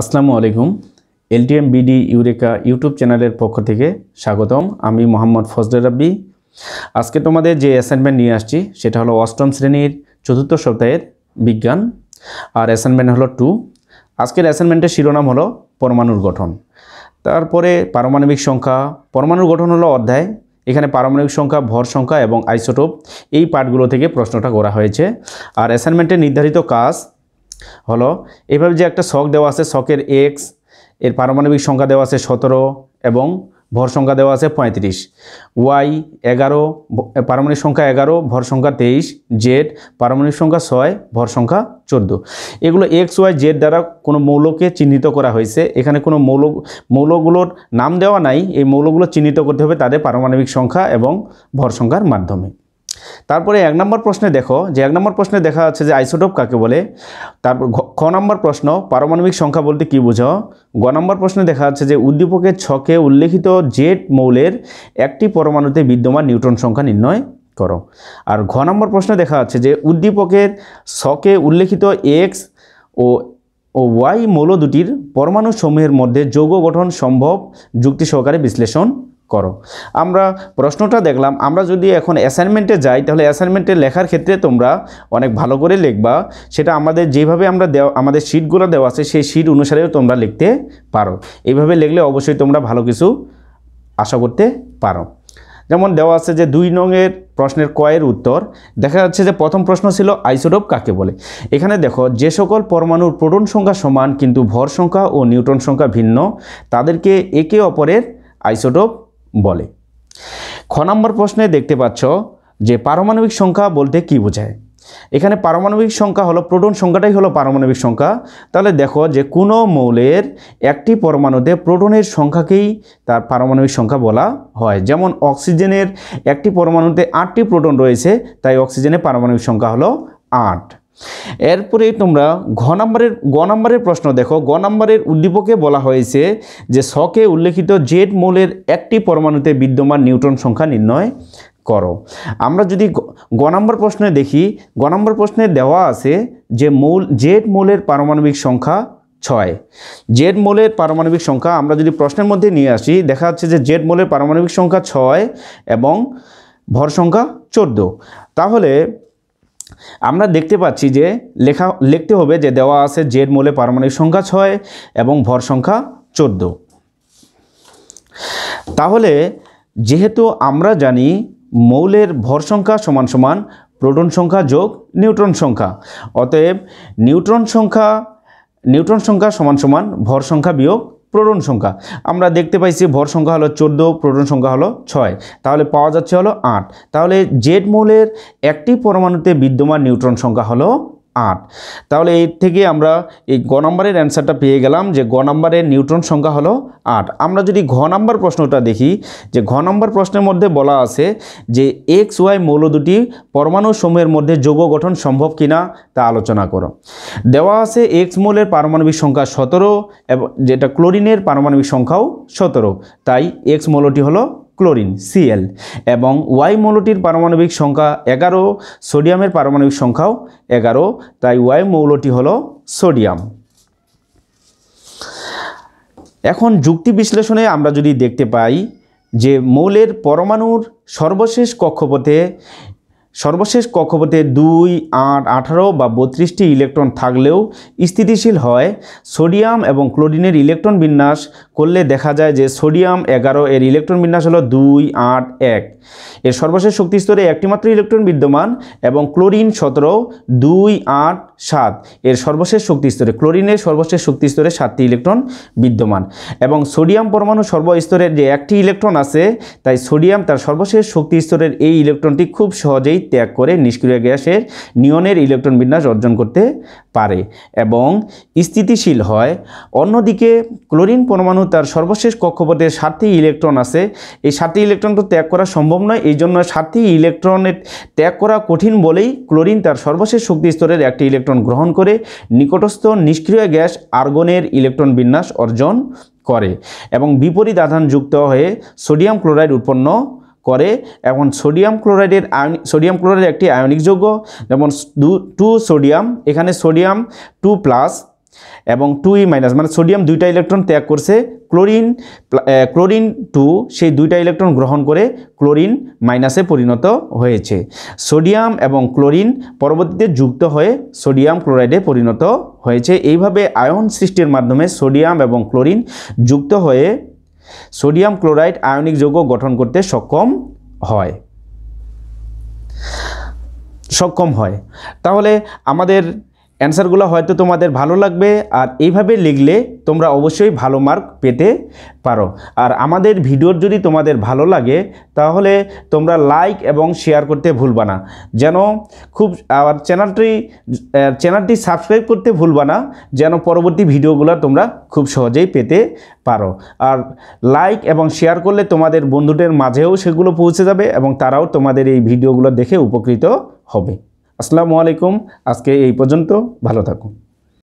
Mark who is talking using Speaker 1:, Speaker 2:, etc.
Speaker 1: আসসালামু আলাইকুম LTM BD eureka YouTube চ্যানেলের পক্ষ থেকে স্বাগতম আমি মোহাম্মদ ফজল রাব্বি আজকে তোমাদের যে অ্যাসাইনমেন্ট নিয়ে আসছি সেটা হলো অষ্টম শ্রেণীর চতুর্থ সপ্তাহের বিজ্ঞান আর অ্যাসাইনমেন্ট হলো টু আজকের অ্যাসাইনমেন্টের শিরোনাম হলো পরমাণুর গঠন তারপরে পারমাণবিক সংখ্যা পরমাণুর গঠন হলো অধ্যায় এখানে পারমাণবিক সংখ্যা ভর সংখ্যা এবং আইসোটোপ এই পার্টগুলো থেকে প্রশ্নটা করা হয়েছে আর অ্যাসাইনমেন্টের নির্ধারিত কাজ হলো এভাবে যে একটা শখ দেওয়া আছে শখের এক্স এর পারমাণবিক সংখ্যা দেওয়া আছে সতেরো এবং ভর সংখ্যা দেওয়া আছে পঁয়ত্রিশ ওয়াই এগারো পারমাণবিক সংখ্যা এগারো ভর সংখ্যা তেইশ জেড পারমাণবিক সংখ্যা ছয় ভর সংখ্যা চোদ্দ এগুলো এক্স ওয়াই জেড দ্বারা কোনো মৌলকে চিহ্নিত করা হয়েছে এখানে কোনো মৌল মৌলগুলোর নাম দেওয়া নাই এই মৌলগুলো চিহ্নিত করতে হবে তাদের পারমাণবিক সংখ্যা এবং ভর সংখ্যার মাধ্যমে তারপরে এক নম্বর প্রশ্নে দেখো যে এক নম্বর প্রশ্নে দেখা যাচ্ছে যে আইসোটোপ কাকে বলে তারপর খ নম্বর প্রশ্ন পারমাণবিক সংখ্যা বলতে কি বোঝো গ নম্বর প্রশ্নে দেখা যাচ্ছে যে উদ্দীপকের ছকে উল্লেখিত জেট মৌলের একটি পরমাণুতে বিদ্যমান নিউট্রন সংখ্যা নির্ণয় করো আর ঘ নম্বর প্রশ্নে দেখা যাচ্ছে যে উদ্দীপকের ছকে উল্লেখিত এক্স ও ও ওয়াই মৌল দুটির পরমাণু সমূহের মধ্যে যৌগ গঠন সম্ভব যুক্তি সহকারে বিশ্লেষণ করো আমরা প্রশ্নটা দেখলাম আমরা যদি এখন অ্যাসাইনমেন্টে যাই তাহলে অ্যাসাইনমেন্টে লেখার ক্ষেত্রে তোমরা অনেক ভালো করে লিখবা সেটা আমাদের যেভাবে আমরা দেওয়া আমাদের শিটগুলো দেওয়া আছে সেই শিট অনুসারেও তোমরা লিখতে পারো এইভাবে লিখলে অবশ্যই তোমরা ভালো কিছু আশা করতে পারো যেমন দেওয়া আছে যে দুই নংয়ের প্রশ্নের কয়ের উত্তর দেখা যাচ্ছে যে প্রথম প্রশ্ন ছিল আইসোটোপ কাকে বলে এখানে দেখো যে সকল পরমাণুর প্রোটন সংখ্যা সমান কিন্তু ভর সংখ্যা ও নিউটন সংখ্যা ভিন্ন তাদেরকে একে অপরের আইসোটোপ বলে খ নম্বর প্রশ্নে দেখতে পাচ্ছ যে পারমাণবিক সংখ্যা বলতে কি বোঝায় এখানে পারমাণবিক সংখ্যা হলো প্রোটন সংখ্যাটাই হলো পারমাণবিক সংখ্যা তাহলে দেখো যে কোনো মৌলের একটি পরমাণুতে প্রোটনের সংখ্যাকেই তার পারমাণবিক সংখ্যা বলা হয় যেমন অক্সিজেনের একটি পরমাণুতে আটটি প্রোটন রয়েছে তাই অক্সিজেনের পারমাণবিক সংখ্যা হলো আট এরপরে তোমরা ঘ নম্বরের গ নম্বরের প্রশ্ন দেখো গ নম্বরের উদ্দীপকে বলা হয়েছে যে শকে উল্লেখিত জেড মোলের একটি পরমাণুতে বিদ্যমান নিউট্রন সংখ্যা নির্ণয় করো আমরা যদি গ নম্বর প্রশ্নে দেখি গ নম্বর প্রশ্নে দেওয়া আছে যে মৌল জেড মোলের পারমাণবিক সংখ্যা ছয় জেড মোলের পারমাণবিক সংখ্যা আমরা যদি প্রশ্নের মধ্যে নিয়ে আসি দেখা যাচ্ছে যে জেড মোলের পারমাণবিক সংখ্যা ছয় এবং ভর সংখ্যা চোদ্দ তাহলে আমরা দেখতে পাচ্ছি যে লেখা লিখতে হবে যে দেওয়া আছে জেড মোলে পারমাণবিক সংখ্যা ছয় এবং ভর সংখ্যা চোদ্দ তাহলে যেহেতু আমরা জানি মৌলের ভর সংখ্যা সমান সমান প্রোটন সংখ্যা যোগ নিউট্রন সংখ্যা অতএব নিউট্রন সংখ্যা নিউট্রন সংখ্যা সমান সমান ভর সংখ্যা বিয়োগ প্রোটন সংখ্যা আমরা দেখতে পাইছি ভর সংখ্যা হলো চোদ্দ প্রোটন সংখ্যা হলো ছয় তাহলে পাওয়া যাচ্ছে হলো আট তাহলে জেড মোলের একটি পরমাণুতে বিদ্যমান নিউট্রন সংখ্যা হলো আট তাহলে এর থেকে আমরা এই গ নম্বরের অ্যান্সারটা পেয়ে গেলাম যে গ নম্বরের নিউট্রন সংখ্যা হলো আট আমরা যদি ঘ নম্বর প্রশ্নটা দেখি যে ঘ নম্বর প্রশ্নের মধ্যে বলা আছে যে এক্স ওয়াই মৌল দুটি পরমাণু সময়ের মধ্যে যৌগ গঠন সম্ভব কিনা তা আলোচনা করো দেওয়া আছে এক্স মৌলের পারমাণবিক সংখ্যা সতেরো এবং যেটা ক্লোরিনের পারমাণবিক সংখ্যাও সতেরো তাই এক্স মৌলটি হলো ক্লোরিন সিএল এবং ওয়াই মৌলটির পারমাণবিক সংখ্যা এগারো সোডিয়ামের পারমাণবিক সংখ্যাও এগারো তাই ওয়াই মৌলটি হল সোডিয়াম এখন যুক্তি বিশ্লেষণে আমরা যদি দেখতে পাই যে মৌলের পরমাণুর সর্বশেষ কক্ষপথে সর্বশেষ কক্ষপথে দুই আট আঠারো বা বত্রিশটি ইলেকট্রন থাকলেও স্থিতিশীল হয় সোডিয়াম এবং ক্লোরিনের ইলেকট্রন বিন্যাস করলে দেখা যায় যে সোডিয়াম এগারো এর ইলেকট্রন বিন্যাস হলো দুই আট এক এর সর্বশেষ শক্তি স্তরে একটিমাত্র ইলেকট্রন বিদ্যমান এবং ক্লোরিন সতেরো দুই আট সাত এর সর্বশেষ শক্তি স্তরে ক্লোরিনের সর্বশেষ শক্তি স্তরে সাতটি ইলেকট্রন বিদ্যমান এবং সোডিয়াম পরমাণু সর্বস্তরের যে একটি ইলেকট্রন আছে তাই সোডিয়াম তার সর্বশেষ শক্তি স্তরের এই ইলেকট্রনটি খুব সহজেই ত্যাগ করে নিষ্ক্রিয় গ্যাসের নিয়নের ইলেকট্রন বিন্যাস অর্জন করতে পারে এবং স্থিতিশীল হয় অন্যদিকে ক্লোরিন পরমাণু তার সর্বশেষ কক্ষপথে সাতটি ইলেকট্রন আছে এই সাতটি ইলেকট্রন তো ত্যাগ করা সম্ভব নয় এই জন্য সাতটি ইলেকট্রনের ত্যাগ করা কঠিন বলেই ক্লোরিন তার সর্বশেষ শক্তি স্তরের একটি ইলেকট্রন গ্রহণ করে নিকটস্থ নিষ্ক্রিয় গ্যাস আর্গনের ইলেকট্রন বিন্যাস অর্জন করে এবং বিপরীত আধানযুক্ত হয়ে সোডিয়াম ক্লোরাইড উৎপন্ন করে এখন সোডিয়াম ক্লোরাইডের আয়ন সোডিয়াম ক্লোরাইড একটি আয়নিক যোগ্য যেমন টু সোডিয়াম এখানে সোডিয়াম টু প্লাস এবং টু ই মাইনাস মানে সোডিয়াম দুইটা ইলেকট্রন ত্যাগ করছে ক্লোরিন ক্লোরিন টু সেই দুইটা ইলেকট্রন গ্রহণ করে ক্লোরিন মাইনাসে পরিণত হয়েছে সোডিয়াম এবং ক্লোরিন পরবর্তীতে যুক্ত হয়ে সোডিয়াম ক্লোরাইডে পরিণত হয়েছে এইভাবে আয়ন সৃষ্টির মাধ্যমে সোডিয়াম এবং ক্লোরিন যুক্ত হয়ে সোডিয়াম ক্লোরাইড আয়নিক যৌগ গঠন করতে সক্ষম হয় সক্ষম হয় তাহলে আমাদের অ্যান্সারগুলো হয়তো তোমাদের ভালো লাগবে আর এইভাবে লিখলে তোমরা অবশ্যই ভালো মার্ক পেতে পারো আর আমাদের ভিডিওর যদি তোমাদের ভালো লাগে তাহলে তোমরা লাইক এবং শেয়ার করতে ভুলবা না যেন খুব আর চ্যানেলটি চ্যানেলটি সাবস্ক্রাইব করতে ভুলবা না যেন পরবর্তী ভিডিওগুলো তোমরা খুব সহজেই পেতে পারো আর লাইক এবং শেয়ার করলে তোমাদের বন্ধুদের মাঝেও সেগুলো পৌঁছে যাবে এবং তারাও তোমাদের এই ভিডিওগুলো দেখে উপকৃত হবে আসসালামু আলাইকুম আজকে এই পর্যন্ত ভালো থাকুন